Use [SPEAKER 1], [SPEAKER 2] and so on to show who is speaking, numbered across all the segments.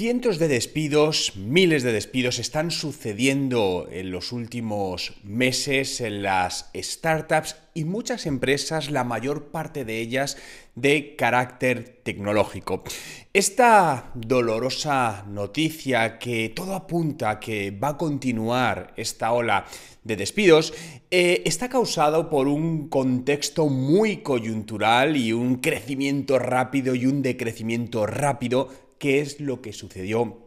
[SPEAKER 1] Cientos de despidos, miles de despidos están sucediendo en los últimos meses en las startups y muchas empresas, la mayor parte de ellas de carácter tecnológico. Esta dolorosa noticia que todo apunta a que va a continuar esta ola de despidos eh, está causado por un contexto muy coyuntural y un crecimiento rápido y un decrecimiento rápido qué es lo que sucedió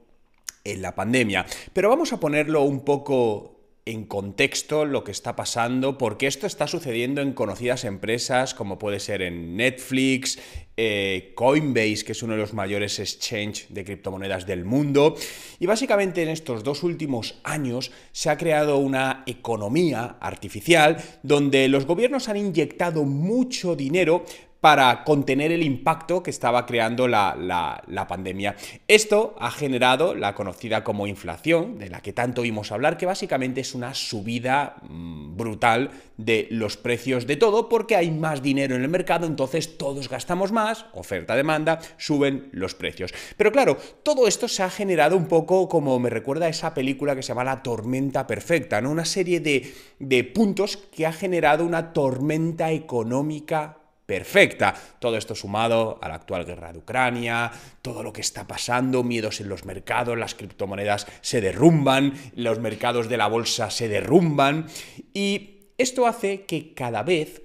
[SPEAKER 1] en la pandemia. Pero vamos a ponerlo un poco en contexto lo que está pasando, porque esto está sucediendo en conocidas empresas como puede ser en Netflix, eh, Coinbase, que es uno de los mayores exchanges de criptomonedas del mundo. Y básicamente en estos dos últimos años se ha creado una economía artificial donde los gobiernos han inyectado mucho dinero para contener el impacto que estaba creando la, pandemia. Esto ha generado la conocida como inflación, de la que tanto oímos hablar, que básicamente es una subida mm, brutal de los precios de todo, porque hay más dinero en el mercado, entonces todos gastamos más, oferta-demanda, suben los precios. Pero claro, todo esto se ha generado un poco como me recuerda esa película que se llama La Tormenta Perfecta, ¿no? Una serie de, de puntos que ha generado una tormenta económica perfecta. Todo esto sumado a la actual guerra de Ucrania, todo lo que está pasando, miedos en los mercados, las criptomonedas se derrumban, los mercados de la bolsa se derrumban y esto hace que cada vez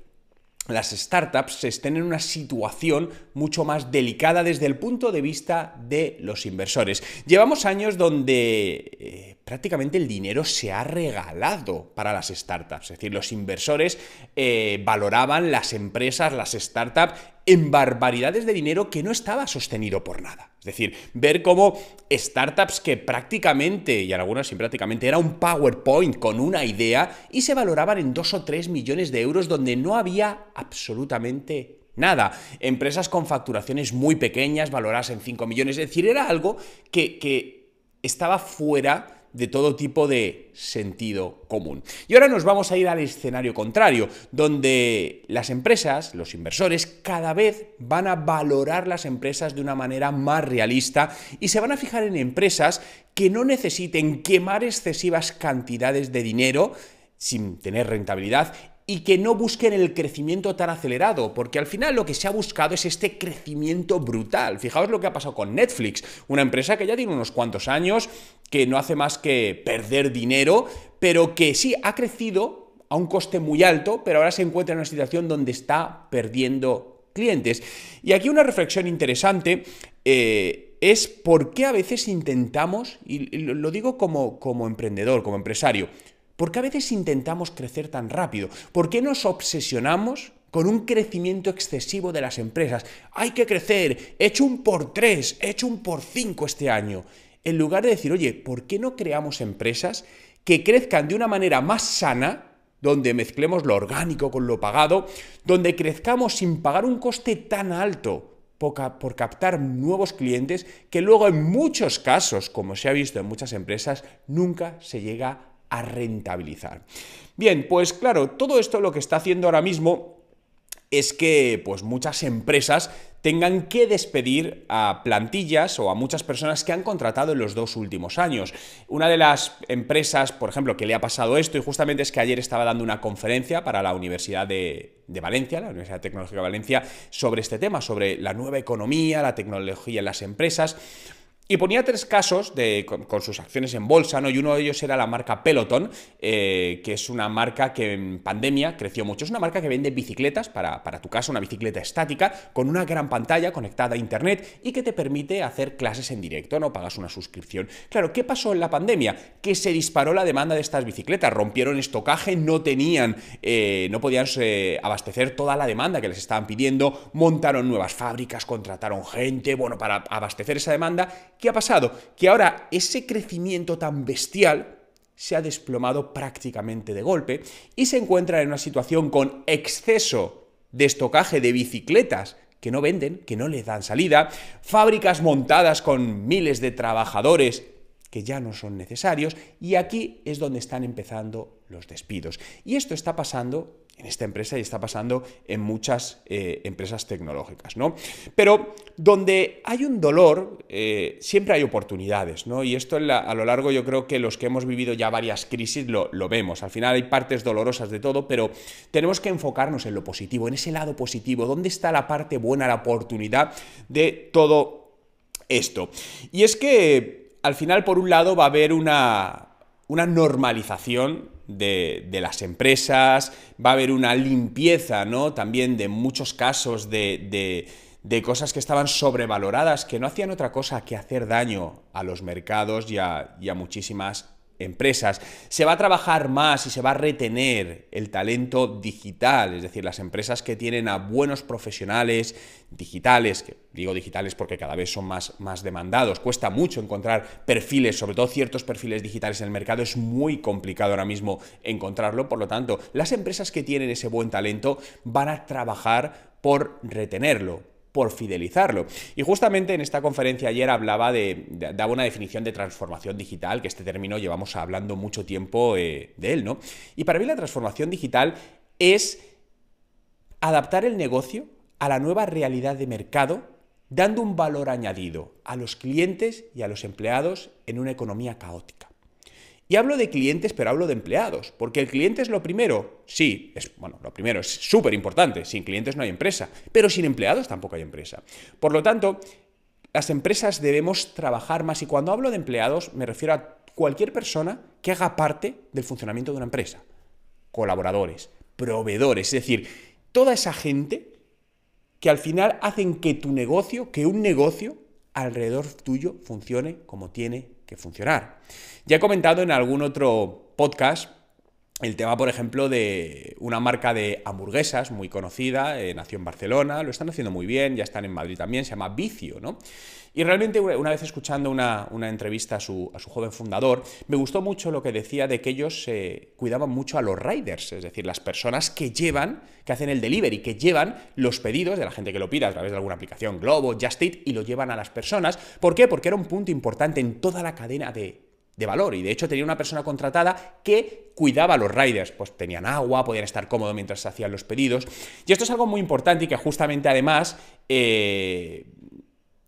[SPEAKER 1] las startups estén en una situación mucho más delicada desde el punto de vista de los inversores. Llevamos años donde... Eh, prácticamente el dinero se ha regalado para las startups. Es decir, los inversores eh, valoraban las empresas, las startups, en barbaridades de dinero que no estaba sostenido por nada. Es decir, ver cómo startups que prácticamente, y algunas sí prácticamente, era un PowerPoint con una idea y se valoraban en 2 o 3 millones de euros donde no había absolutamente nada. Empresas con facturaciones muy pequeñas, valoradas en 5 millones. Es decir, era algo que, que estaba fuera de todo tipo de sentido común. Y ahora nos vamos a ir al escenario contrario, donde las empresas, los inversores, cada vez van a valorar las empresas de una manera más realista y se van a fijar en empresas que no necesiten quemar excesivas cantidades de dinero sin tener rentabilidad y que no busquen el crecimiento tan acelerado, porque al final lo que se ha buscado es este crecimiento brutal. Fijaos lo que ha pasado con Netflix, una empresa que ya tiene unos cuantos años, que no hace más que perder dinero, pero que sí ha crecido a un coste muy alto, pero ahora se encuentra en una situación donde está perdiendo clientes. Y aquí una reflexión interesante. Eh, es por qué a veces intentamos, y lo digo como, como emprendedor, como empresario, ¿Por qué a veces intentamos crecer tan rápido? ¿Por qué nos obsesionamos con un crecimiento excesivo de las empresas? Hay que crecer, he hecho un por tres, he hecho un por cinco este año. En lugar de decir, oye, ¿por qué no creamos empresas que crezcan de una manera más sana, donde mezclemos lo orgánico con lo pagado, donde crezcamos sin pagar un coste tan alto por captar nuevos clientes que luego en muchos casos, como se ha visto en muchas empresas, nunca se llega a a rentabilizar. Bien, pues claro, todo esto lo que está haciendo ahora mismo es que pues muchas empresas tengan que despedir a plantillas o a muchas personas que han contratado en los dos últimos años. Una de las empresas, por ejemplo, que le ha pasado esto, y justamente es que ayer estaba dando una conferencia para la Universidad de, de Valencia, la Universidad Tecnológica de Valencia, sobre este tema, sobre la nueva economía, la tecnología en las empresas. Y ponía tres casos con, sus acciones en bolsa, ¿no? Y uno de ellos era la marca Peloton, eh, que es una marca que en pandemia creció mucho. Es una marca que vende bicicletas, para, para, tu casa, una bicicleta estática, con una gran pantalla conectada a internet y que te permite hacer clases en directo, ¿no? Pagas una suscripción. Claro, ¿qué pasó en la pandemia? Que se disparó la demanda de estas bicicletas, rompieron estocaje, no tenían, eh, no podían eh, abastecer toda la demanda que les estaban pidiendo, montaron nuevas fábricas, contrataron gente, bueno, para abastecer esa demanda ¿qué ha pasado? Que ahora ese crecimiento tan bestial se ha desplomado prácticamente de golpe y se encuentra en una situación con exceso de estocaje de bicicletas que no venden, que no les dan salida, fábricas montadas con miles de trabajadores que ya no son necesarios y aquí es donde están empezando los despidos. Y esto está pasando en esta empresa y está pasando en muchas eh, empresas tecnológicas, ¿no? Pero donde hay un dolor, eh, siempre hay oportunidades, ¿no? Y esto a lo largo yo creo que los que hemos vivido ya varias crisis lo, lo, vemos. Al final hay partes dolorosas de todo, pero tenemos que enfocarnos en lo positivo, en ese lado positivo, dónde está la parte buena, la oportunidad de todo esto. Y es que al final, por un lado, va a haber una, normalización de, las empresas, va a haber una limpieza, ¿no? También de muchos casos de, cosas que estaban sobrevaloradas, que no hacían otra cosa que hacer daño a los mercados y a, muchísimas empresas. Se va a trabajar más y se va a retener el talento digital, es decir, las empresas que tienen a buenos profesionales digitales, que Digo digitales porque cada vez son más, más demandados. Cuesta mucho encontrar perfiles, sobre todo ciertos perfiles digitales en el mercado. Es muy complicado ahora mismo encontrarlo. Por lo tanto, las empresas que tienen ese buen talento van a trabajar por retenerlo, por fidelizarlo. Y justamente en esta conferencia ayer hablaba de, daba una definición de transformación digital, que este término llevamos hablando mucho tiempo eh, de él, ¿no? Y para mí la transformación digital es adaptar el negocio a la nueva realidad de mercado dando un valor añadido a los clientes y a los empleados en una economía caótica. Y hablo de clientes, pero hablo de empleados, porque el cliente es lo primero, sí, es, bueno, lo primero es súper importante, sin clientes no hay empresa, pero sin empleados tampoco hay empresa. Por lo tanto, las empresas debemos trabajar más, y cuando hablo de empleados me refiero a cualquier persona que haga parte del funcionamiento de una empresa, colaboradores, proveedores, es decir, toda esa gente que al final hacen que tu negocio, que un negocio alrededor tuyo funcione como tiene que funcionar. Ya he comentado en algún otro podcast el tema, por ejemplo, de una marca de hamburguesas muy conocida, eh, nació en Barcelona, lo están haciendo muy bien, ya están en Madrid también, se llama Vicio, ¿no? Y realmente una vez escuchando una, entrevista a su, joven fundador, me gustó mucho lo que decía de que ellos eh, cuidaban mucho a los riders, es decir, las personas que llevan, que hacen el delivery, que llevan los pedidos de la gente que lo pida a través de alguna aplicación, Globo, Just Eat, y lo llevan a las personas. ¿Por qué? Porque era un punto importante en toda la cadena de de valor. Y de hecho tenía una persona contratada que cuidaba a los riders, pues tenían agua, podían estar cómodos mientras se hacían los pedidos. Y esto es algo muy importante y que justamente además eh,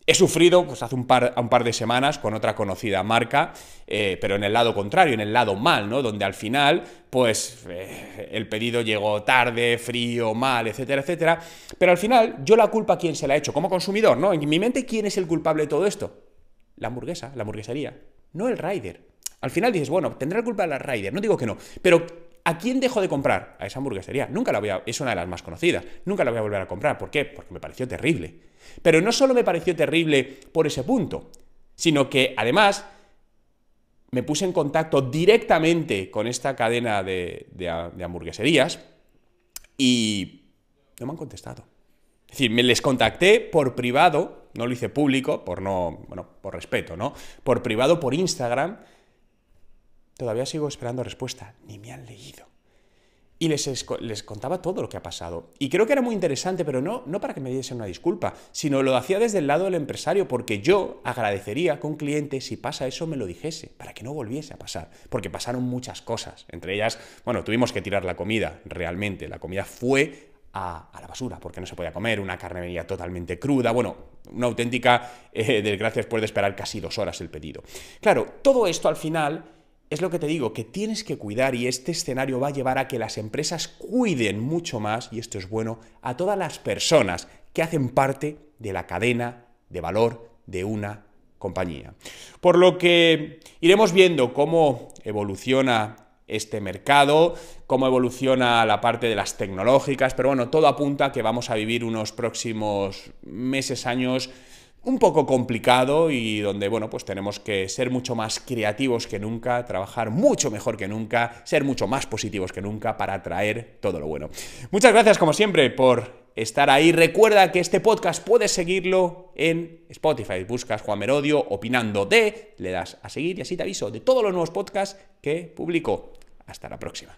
[SPEAKER 1] he sufrido pues, hace un par, de semanas con otra conocida marca, eh, pero en el lado contrario, en el lado mal, ¿no? Donde al final, pues eh, el pedido llegó tarde, frío, mal, etcétera, etcétera. Pero al final, yo la culpa a quién se la ha hecho, como consumidor, ¿no? En mi mente, ¿quién es el culpable de todo esto? La hamburguesa, la hamburguesería no el rider. Al final dices, bueno, tendrá culpa la rider, no digo que no, pero ¿a quién dejo de comprar? A esa hamburguesería. Nunca la voy a, es una de las más conocidas, nunca la voy a volver a comprar. ¿Por qué? Porque me pareció terrible. Pero no solo me pareció terrible por ese punto, sino que además me puse en contacto directamente con esta cadena de, de hamburgueserías y no me han contestado. Es decir, me les contacté por privado no lo hice público por no, bueno, por respeto, ¿no? Por privado, por Instagram, todavía sigo esperando respuesta, ni me han leído. Y les, les contaba todo lo que ha pasado. Y creo que era muy interesante, pero no, no para que me diesen una disculpa, sino lo hacía desde el lado del empresario, porque yo agradecería que un cliente, si pasa eso, me lo dijese, para que no volviese a pasar. Porque pasaron muchas cosas. Entre ellas, bueno, tuvimos que tirar la comida, realmente. La comida fue a, la basura, porque no se podía comer, una carne venía totalmente cruda, bueno, una auténtica eh, desgracia puede esperar casi dos horas el pedido. Claro, todo esto al final es lo que te digo, que tienes que cuidar y este escenario va a llevar a que las empresas cuiden mucho más, y esto es bueno, a todas las personas que hacen parte de la cadena de valor de una compañía. Por lo que iremos viendo cómo evoluciona este mercado, cómo evoluciona la parte de las tecnológicas, pero bueno, todo apunta a que vamos a vivir unos próximos meses, años un poco complicado y donde, bueno, pues tenemos que ser mucho más creativos que nunca, trabajar mucho mejor que nunca, ser mucho más positivos que nunca para atraer todo lo bueno. Muchas gracias, como siempre, por estar ahí. Recuerda que este podcast puedes seguirlo en Spotify. Buscas Juan Merodio opinando de, le das a seguir y así te aviso de todos los nuevos podcasts que publico. Hasta la próxima.